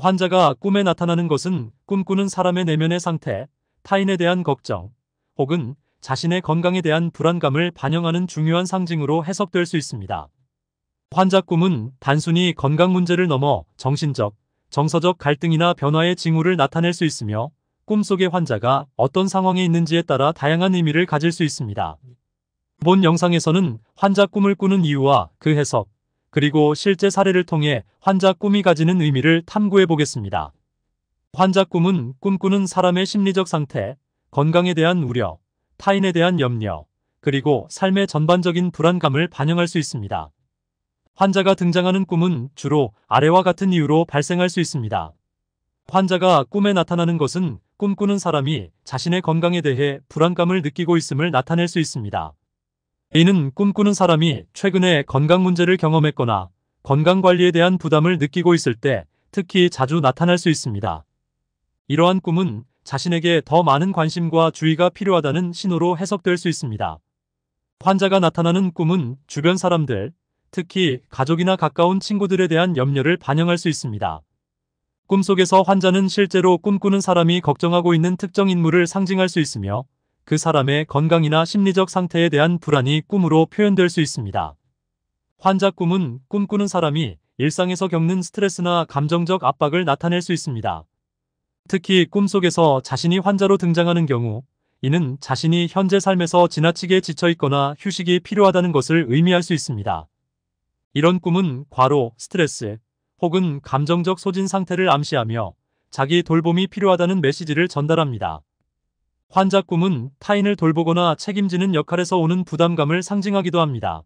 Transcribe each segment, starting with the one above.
환자가 꿈에 나타나는 것은 꿈꾸는 사람의 내면의 상태, 타인에 대한 걱정, 혹은 자신의 건강에 대한 불안감을 반영하는 중요한 상징으로 해석될 수 있습니다. 환자 꿈은 단순히 건강 문제를 넘어 정신적, 정서적 갈등이나 변화의 징후를 나타낼 수 있으며 꿈속의 환자가 어떤 상황에 있는지에 따라 다양한 의미를 가질 수 있습니다. 본 영상에서는 환자 꿈을 꾸는 이유와 그 해석, 그리고 실제 사례를 통해 환자 꿈이 가지는 의미를 탐구해 보겠습니다. 환자 꿈은 꿈꾸는 사람의 심리적 상태, 건강에 대한 우려, 타인에 대한 염려, 그리고 삶의 전반적인 불안감을 반영할 수 있습니다. 환자가 등장하는 꿈은 주로 아래와 같은 이유로 발생할 수 있습니다. 환자가 꿈에 나타나는 것은 꿈꾸는 사람이 자신의 건강에 대해 불안감을 느끼고 있음을 나타낼 수 있습니다. A는 꿈꾸는 사람이 최근에 건강 문제를 경험했거나 건강관리에 대한 부담을 느끼고 있을 때 특히 자주 나타날 수 있습니다. 이러한 꿈은 자신에게 더 많은 관심과 주의가 필요하다는 신호로 해석될 수 있습니다. 환자가 나타나는 꿈은 주변 사람들, 특히 가족이나 가까운 친구들에 대한 염려를 반영할 수 있습니다. 꿈속에서 환자는 실제로 꿈꾸는 사람이 걱정하고 있는 특정 인물을 상징할 수 있으며 그 사람의 건강이나 심리적 상태에 대한 불안이 꿈으로 표현될 수 있습니다. 환자 꿈은 꿈꾸는 사람이 일상에서 겪는 스트레스나 감정적 압박을 나타낼 수 있습니다. 특히 꿈속에서 자신이 환자로 등장하는 경우 이는 자신이 현재 삶에서 지나치게 지쳐있거나 휴식이 필요하다는 것을 의미할 수 있습니다. 이런 꿈은 과로, 스트레스 혹은 감정적 소진 상태를 암시하며 자기 돌봄이 필요하다는 메시지를 전달합니다. 환자 꿈은 타인을 돌보거나 책임지는 역할에서 오는 부담감을 상징하기도 합니다.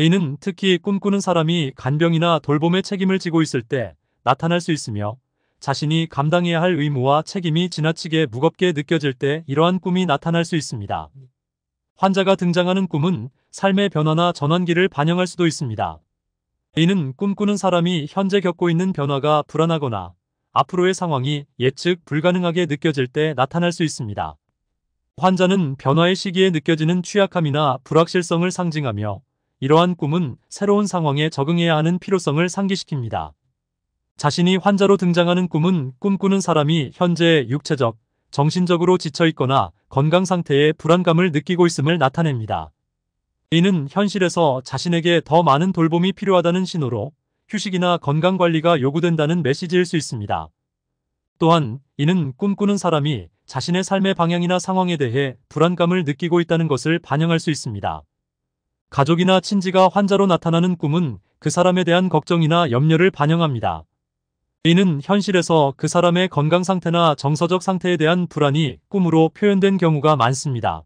이는 특히 꿈꾸는 사람이 간병이나 돌봄의 책임을 지고 있을 때 나타날 수 있으며 자신이 감당해야 할 의무와 책임이 지나치게 무겁게 느껴질 때 이러한 꿈이 나타날 수 있습니다. 환자가 등장하는 꿈은 삶의 변화나 전환기를 반영할 수도 있습니다. 이는 꿈꾸는 사람이 현재 겪고 있는 변화가 불안하거나 앞으로의 상황이 예측 불가능하게 느껴질 때 나타날 수 있습니다. 환자는 변화의 시기에 느껴지는 취약함이나 불확실성을 상징하며 이러한 꿈은 새로운 상황에 적응해야 하는 필요성을 상기시킵니다. 자신이 환자로 등장하는 꿈은 꿈꾸는 사람이 현재 육체적, 정신적으로 지쳐있거나 건강 상태에 불안감을 느끼고 있음을 나타냅니다. 이는 현실에서 자신에게 더 많은 돌봄이 필요하다는 신호로 휴식이나 건강관리가 요구된다는 메시지일 수 있습니다. 또한 이는 꿈꾸는 사람이 자신의 삶의 방향이나 상황에 대해 불안감을 느끼고 있다는 것을 반영할 수 있습니다. 가족이나 친지가 환자로 나타나는 꿈은 그 사람에 대한 걱정이나 염려를 반영합니다. 이는 현실에서 그 사람의 건강 상태나 정서적 상태에 대한 불안이 꿈으로 표현된 경우가 많습니다.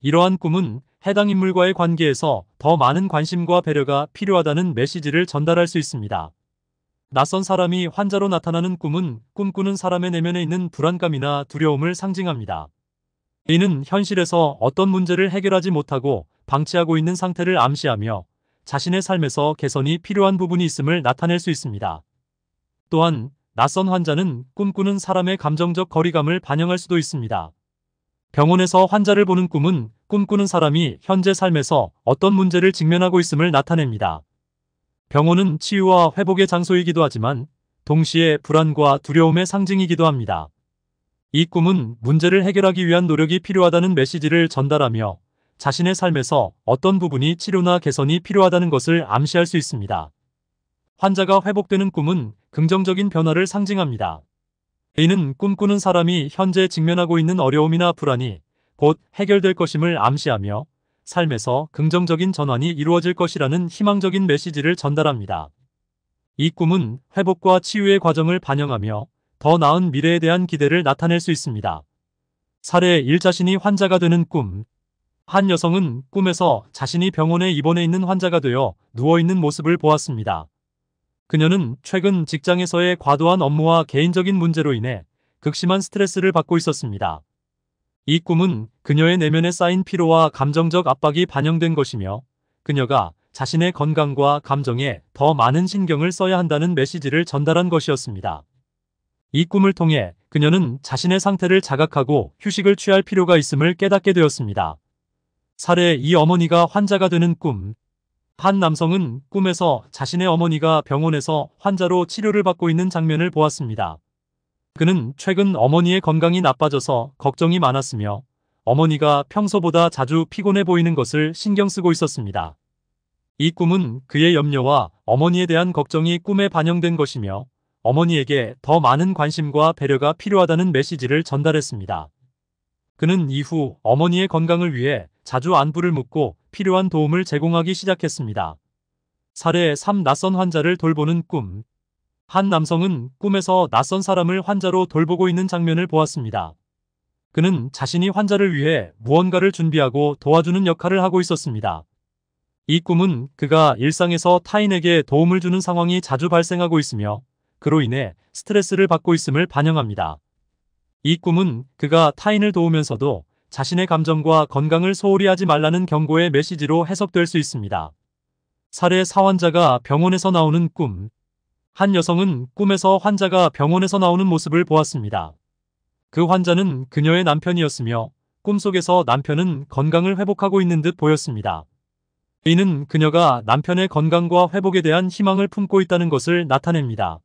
이러한 꿈은 해당 인물과의 관계에서 더 많은 관심과 배려가 필요하다는 메시지를 전달할 수 있습니다. 낯선 사람이 환자로 나타나는 꿈은 꿈꾸는 사람의 내면에 있는 불안감이나 두려움을 상징합니다. 이는 현실에서 어떤 문제를 해결하지 못하고 방치하고 있는 상태를 암시하며 자신의 삶에서 개선이 필요한 부분이 있음을 나타낼 수 있습니다. 또한 낯선 환자는 꿈꾸는 사람의 감정적 거리감을 반영할 수도 있습니다. 병원에서 환자를 보는 꿈은 꿈꾸는 사람이 현재 삶에서 어떤 문제를 직면하고 있음을 나타냅니다. 병원은 치유와 회복의 장소이기도 하지만 동시에 불안과 두려움의 상징이기도 합니다. 이 꿈은 문제를 해결하기 위한 노력이 필요하다는 메시지를 전달하며 자신의 삶에서 어떤 부분이 치료나 개선이 필요하다는 것을 암시할 수 있습니다. 환자가 회복되는 꿈은 긍정적인 변화를 상징합니다. A는 꿈꾸는 사람이 현재 직면하고 있는 어려움이나 불안이 곧 해결될 것임을 암시하며 삶에서 긍정적인 전환이 이루어질 것이라는 희망적인 메시지를 전달합니다. 이 꿈은 회복과 치유의 과정을 반영하며 더 나은 미래에 대한 기대를 나타낼 수 있습니다. 사례 1 자신이 환자가 되는 꿈. 한 여성은 꿈에서 자신이 병원에 입원해 있는 환자가 되어 누워있는 모습을 보았습니다. 그녀는 최근 직장에서의 과도한 업무와 개인적인 문제로 인해 극심한 스트레스를 받고 있었습니다. 이 꿈은 그녀의 내면에 쌓인 피로와 감정적 압박이 반영된 것이며 그녀가 자신의 건강과 감정에 더 많은 신경을 써야 한다는 메시지를 전달한 것이었습니다. 이 꿈을 통해 그녀는 자신의 상태를 자각하고 휴식을 취할 필요가 있음을 깨닫게 되었습니다. 사례 이 어머니가 환자가 되는 꿈한 남성은 꿈에서 자신의 어머니가 병원에서 환자로 치료를 받고 있는 장면을 보았습니다. 그는 최근 어머니의 건강이 나빠져서 걱정이 많았으며 어머니가 평소보다 자주 피곤해 보이는 것을 신경 쓰고 있었습니다. 이 꿈은 그의 염려와 어머니에 대한 걱정이 꿈에 반영된 것이며 어머니에게 더 많은 관심과 배려가 필요하다는 메시지를 전달했습니다. 그는 이후 어머니의 건강을 위해 자주 안부를 묻고 필요한 도움을 제공하기 시작했습니다. 사례 3 낯선 환자를 돌보는 꿈. 한 남성은 꿈에서 낯선 사람을 환자로 돌보고 있는 장면을 보았습니다. 그는 자신이 환자를 위해 무언가를 준비하고 도와주는 역할을 하고 있었습니다. 이 꿈은 그가 일상에서 타인에게 도움을 주는 상황이 자주 발생하고 있으며 그로 인해 스트레스를 받고 있음을 반영합니다. 이 꿈은 그가 타인을 도우면서도 자신의 감정과 건강을 소홀히 하지 말라는 경고의 메시지로 해석될 수 있습니다. 사례 사환자가 병원에서 나오는 꿈. 한 여성은 꿈에서 환자가 병원에서 나오는 모습을 보았습니다. 그 환자는 그녀의 남편이었으며 꿈속에서 남편은 건강을 회복하고 있는 듯 보였습니다. 이는 그녀가 남편의 건강과 회복에 대한 희망을 품고 있다는 것을 나타냅니다.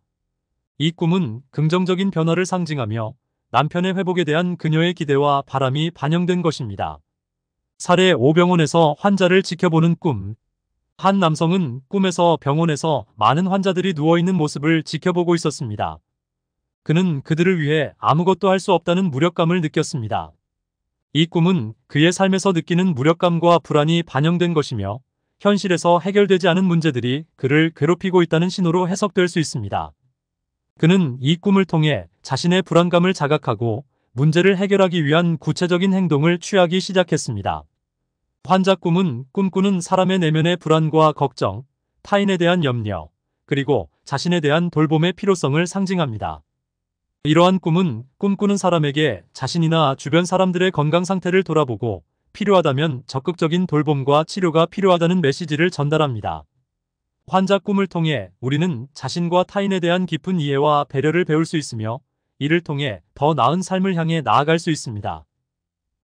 이 꿈은 긍정적인 변화를 상징하며 남편의 회복에 대한 그녀의 기대와 바람이 반영된 것입니다. 사례 5병원에서 환자를 지켜보는 꿈. 한 남성은 꿈에서 병원에서 많은 환자들이 누워있는 모습을 지켜보고 있었습니다. 그는 그들을 위해 아무것도 할 수 없다는 무력감을 느꼈습니다. 이 꿈은 그의 삶에서 느끼는 무력감과 불안이 반영된 것이며 현실에서 해결되지 않은 문제들이 그를 괴롭히고 있다는 신호로 해석될 수 있습니다. 그는 이 꿈을 통해 자신의 불안감을 자각하고 문제를 해결하기 위한 구체적인 행동을 취하기 시작했습니다. 환자 꿈은 꿈꾸는 사람의 내면의 불안과 걱정, 타인에 대한 염려, 그리고 자신에 대한 돌봄의 필요성을 상징합니다. 이러한 꿈은 꿈꾸는 사람에게 자신이나 주변 사람들의 건강 상태를 돌아보고 필요하다면 적극적인 돌봄과 치료가 필요하다는 메시지를 전달합니다. 환자 꿈을 통해 우리는 자신과 타인에 대한 깊은 이해와 배려를 배울 수 있으며 이를 통해 더 나은 삶을 향해 나아갈 수 있습니다.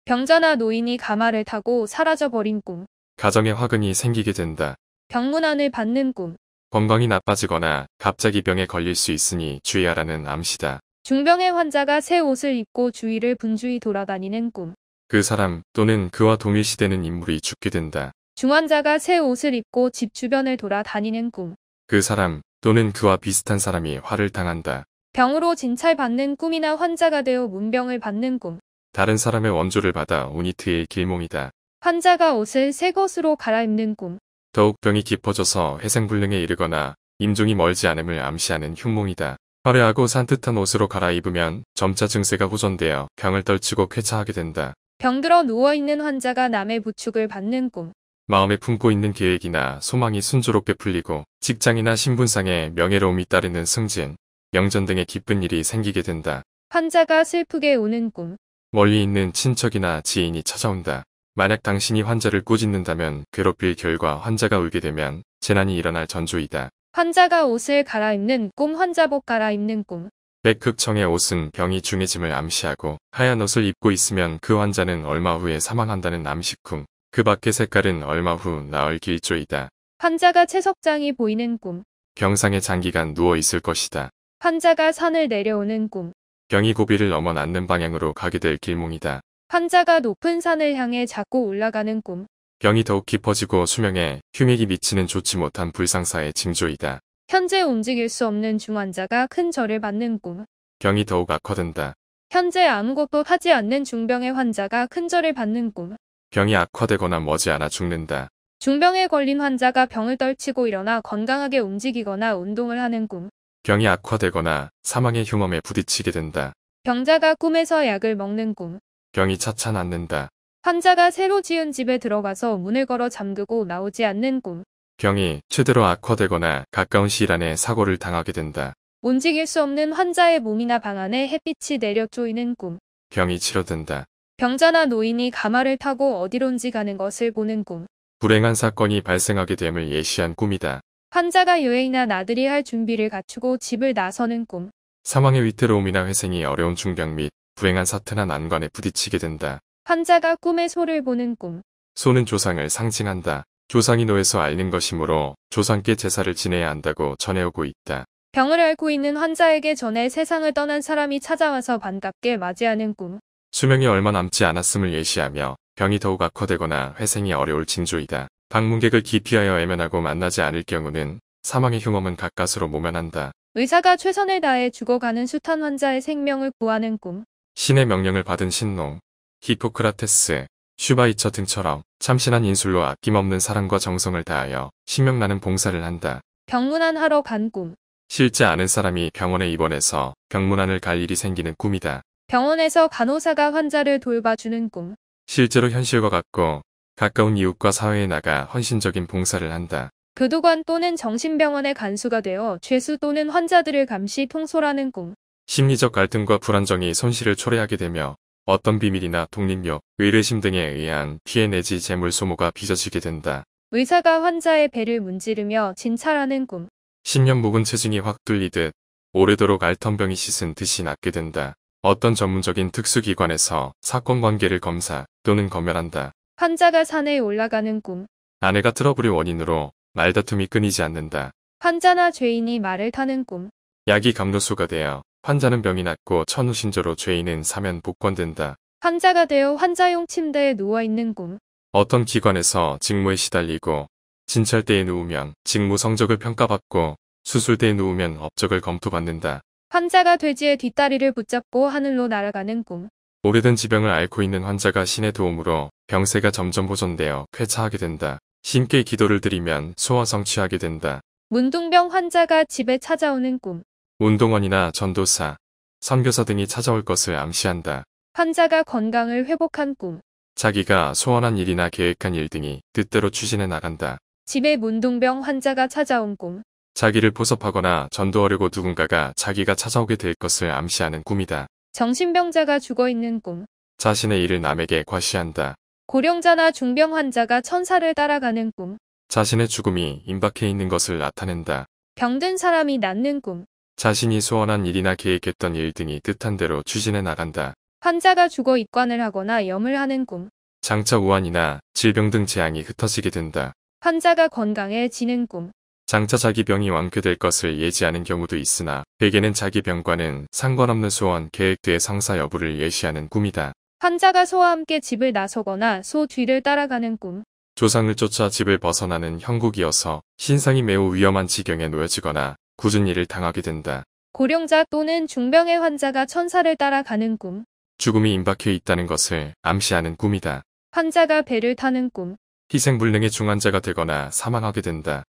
병자나 노인이 가마를 타고 사라져버린 꿈. 가정에 화근이 생기게 된다. 병문안을 받는 꿈. 건강이 나빠지거나 갑자기 병에 걸릴 수 있으니 주의하라는 암시다. 중병의 환자가 새 옷을 입고 주위를 분주히 돌아다니는 꿈. 그 사람 또는 그와 동일시되는 인물이 죽게 된다. 중환자가 새 옷을 입고 집 주변을 돌아다니는 꿈. 그 사람 또는 그와 비슷한 사람이 화를 당한다. 병으로 진찰받는 꿈이나 환자가 되어 문병을 받는 꿈. 다른 사람의 원조를 받아 오니트의 길몽이다. 환자가 옷을 새 것으로 갈아입는 꿈. 더욱 병이 깊어져서 회생불능에 이르거나 임종이 멀지 않음을 암시하는 흉몽이다. 화려하고 산뜻한 옷으로 갈아입으면 점차 증세가 호전되어 병을 떨치고 쾌차하게 된다. 병들어 누워있는 환자가 남의 부축을 받는 꿈. 마음에 품고 있는 계획이나 소망이 순조롭게 풀리고 직장이나 신분상에 명예로움이 따르는 승진, 명전 등의 기쁜 일이 생기게 된다. 환자가 슬프게 우는 꿈. 멀리 있는 친척이나 지인이 찾아온다. 만약 당신이 환자를 꾸짖는다면 괴롭힐 결과 환자가 울게 되면 재난이 일어날 전조이다. 환자가 옷을 갈아입는 꿈 환자복 갈아입는 꿈. 백흑청의 옷은 병이 중해짐을 암시하고 하얀 옷을 입고 있으면 그 환자는 얼마 후에 사망한다는 암시꿈. 그 밖의 색깔은 얼마 후 나을 길조이다. 환자가 채석장이 보이는 꿈. 병상에 장기간 누워 있을 것이다. 환자가 산을 내려오는 꿈. 병이 고비를 넘어 낫는 방향으로 가게 될 길몽이다. 환자가 높은 산을 향해 자꾸 올라가는 꿈. 병이 더욱 깊어지고 수명에 흉액이 미치는 좋지 못한 불상사의 징조이다. 현재 움직일 수 없는 중환자가 큰 절을 받는 꿈. 병이 더욱 악화된다. 현재 아무것도 하지 않는 중병의 환자가 큰 절을 받는 꿈. 병이 악화되거나 머지않아 죽는다. 중병에 걸린 환자가 병을 떨치고 일어나 건강하게 움직이거나 운동을 하는 꿈. 병이 악화되거나 사망의 흉험에 부딪히게 된다. 병자가 꿈에서 약을 먹는 꿈. 병이 차차 낫는다. 환자가 새로 지은 집에 들어가서 문을 걸어 잠그고 나오지 않는 꿈. 병이 최대로 악화되거나 가까운 시일 안에 사고를 당하게 된다. 움직일 수 없는 환자의 몸이나 방 안에 햇빛이 내려 쪼이는 꿈. 병이 치료된다. 병자나 노인이 가마를 타고 어디론지 가는 것을 보는 꿈. 불행한 사건이 발생하게 됨을 예시한 꿈이다. 환자가 유행이나나들이할 준비를 갖추고 집을 나서는 꿈. 사망의 위태로움이나 회생이 어려운 중병 및 불행한 사태나 난관에 부딪히게 된다. 환자가 꿈의 소를 보는 꿈. 소는 조상을 상징한다. 조상이 노에서 앓는 것이므로 조상께 제사를 지내야 한다고 전해오고 있다. 병을 앓고 있는 환자에게 전해 세상을 떠난 사람이 찾아와서 반갑게 맞이하는 꿈. 수명이 얼마 남지 않았음을 예시하며 병이 더욱 악화되거나 회생이 어려울 징조이다. 방문객을 기피하여 애면하고 만나지 않을 경우는 사망의 흉엄은 가까스로 모면한다. 의사가 최선을 다해 죽어가는 숱한 환자의 생명을 구하는 꿈. 신의 명령을 받은 신농, 히포크라테스, 슈바이처 등처럼 참신한 인술로 아낌없는 사랑과 정성을 다하여 신명나는 봉사를 한다. 병문안 하러 간 꿈. 실제 아는 사람이 병원에 입원해서 병문안을 갈 일이 생기는 꿈이다. 병원에서 간호사가 환자를 돌봐주는 꿈. 실제로 현실과 같고 가까운 이웃과 사회에 나가 헌신적인 봉사를 한다. 교도관 또는 정신병원의 간수가 되어 죄수 또는 환자들을 감시 통솔하는 꿈. 심리적 갈등과 불안정이 손실을 초래하게 되며 어떤 비밀이나 독립욕 의뢰심 등에 의한 피해 내지 재물 소모가 빚어지게 된다. 의사가 환자의 배를 문지르며 진찰하는 꿈. 1 0년 묵은 체증이 확 뚫리듯 오래도록 알턴병이 씻은 듯이 낫게 된다. 어떤 전문적인 특수기관에서 사건 관계를 검사 또는 검열한다. 환자가 산에 올라가는 꿈. 아내가 트러블의 원인으로 말다툼이 끊이지 않는다. 환자나 죄인이 말을 타는 꿈. 약이 감로수가 되어 환자는 병이 낫고 천우신조로 죄인은 사면 복권된다. 환자가 되어 환자용 침대에 누워있는 꿈. 어떤 기관에서 직무에 시달리고 진찰대에 누우면 직무 성적을 평가받고 수술대에 누우면 업적을 검토받는다. 환자가 돼지의 뒷다리를 붙잡고 하늘로 날아가는 꿈. 오래된 지병을 앓고 있는 환자가 신의 도움으로 병세가 점점 보존되어 쾌차하게 된다. 신께 기도를 드리면 소화 성취하게 된다. 문둥병 환자가 집에 찾아오는 꿈. 운동원이나 전도사, 선교사 등이 찾아올 것을 암시한다. 환자가 건강을 회복한 꿈. 자기가 소원한 일이나 계획한 일 등이 뜻대로 추진해 나간다. 집에 문둥병 환자가 찾아온 꿈. 자기를 포섭하거나 전도하려고 누군가가 자기가 찾아오게 될 것을 암시하는 꿈이다. 정신병자가 죽어있는 꿈. 자신의 일을 남에게 과시한다. 고령자나 중병 환자가 천사를 따라가는 꿈. 자신의 죽음이 임박해 있는 것을 나타낸다. 병든 사람이 낫는 꿈. 자신이 소원한 일이나 계획했던 일 등이 뜻한 대로 추진해 나간다. 환자가 죽어 입관을 하거나 염을 하는 꿈. 장차 우환이나 질병 등 재앙이 흩어지게 된다. 환자가 건강해지는 꿈. 장차 자기 병이 완쾌될 것을 예지하는 경우도 있으나 대개는 자기 병과는 상관없는 소원 계획대의 성사 여부를 예시하는 꿈이다. 환자가 소와 함께 집을 나서거나 소 뒤를 따라가는 꿈. 조상을 쫓아 집을 벗어나는 형국이어서 신상이 매우 위험한 지경에 놓여지거나 굳은 일을 당하게 된다. 고령자 또는 중병의 환자가 천사를 따라가는 꿈. 죽음이 임박해 있다는 것을 암시하는 꿈이다. 환자가 배를 타는 꿈. 희생불능의 중환자가 되거나 사망하게 된다.